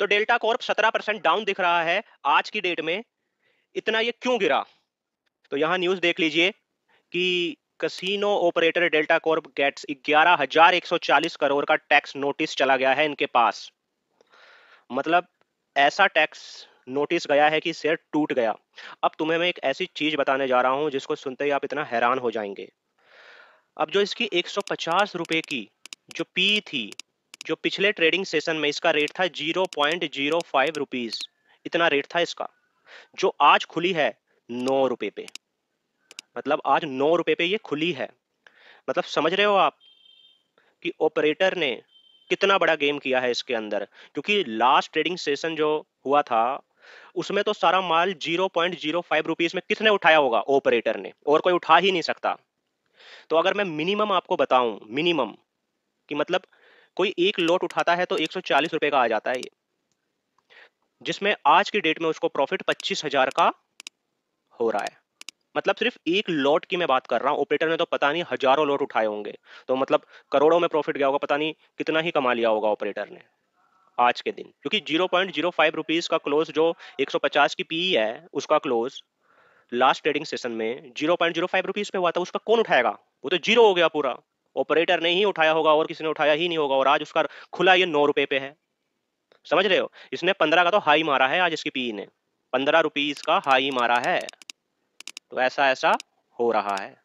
तो delta Corp 17 percent down दिख रहा है आज की डेट में इतना ये क्यों गिरा तो यहाँ न्यूज देख लीजिए कि casino operator Delta Corp gets 11,140 crore का टैक्स नोटिस चला गया है इनके पास मतलब ऐसा टैक्स नोटिस गया है कि शेयर टूट गया अब तुम्हें मैं एक ऐसी चीज बताने जा रहा हूं जिसको सुनते ही आप इतना हैरान हो जाएंगे अब जो इसकी 150 रुपए की जो पी थी जो पिछले ट्रेडिंग सेशन में इसका रेट था zero point zero five rupees इतना रेट था इसका जो आज खुली है नौ रुपए पे मतलब आज नौ रुपए पे ये खुली है मतलब समझ रहे हो आप कि ऑपरेटर ने कितना बड़ा गेम किया है इसके अंदर क्योंकि लास्ट ट्रेडिंग सेशन जो हुआ था उसमें तो सारा माल zero point zero five rupees में किसने उठाया होगा ऑपरेटर ने और कोई उठा ही नहीं सकता तो अगर मैं मिनिमम आपको बताऊं मिनिमम कि मतलब कोई एक लॉट उठाता है तो एक सौ का आ जाता है ये जिसमें आज की डेट में उसको प्रॉफिट पच्चीस हजार का हो रहा है मतलब सिर्फ एक लॉट की मैं बात कर रहा हूँ ऑपरेटर ने तो पता नहीं हजारों लॉट उठाए होंगे तो मतलब करोड़ों में प्रॉफिट गया होगा पता नहीं कितना ही कमा लिया होगा ऑपरेटर ने आज के दिन क्योंकि zero point zero five rupees का क्लोज जो 150 की पी e है उसका क्लोज लास्ट ट्रेडिंग सेशन में जीरो पॉइंट जीरो फाइव पे हुआ था उसका कौन उठाएगा वो तो जीरो हो गया पूरा ऑपरेटर ने ही उठाया होगा और किसी ने उठाया ही नहीं होगा और आज उसका खुला ये नौ रुपए पे है समझ रहे हो इसने पंद्रह का तो हाई मारा है आज इसकी पी e ने पंद्रह रुपीज का हाई मारा है तो ऐसा ऐसा हो रहा है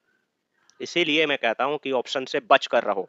इसीलिए मैं कहता हूं कि ऑप्शन से बच कर रहो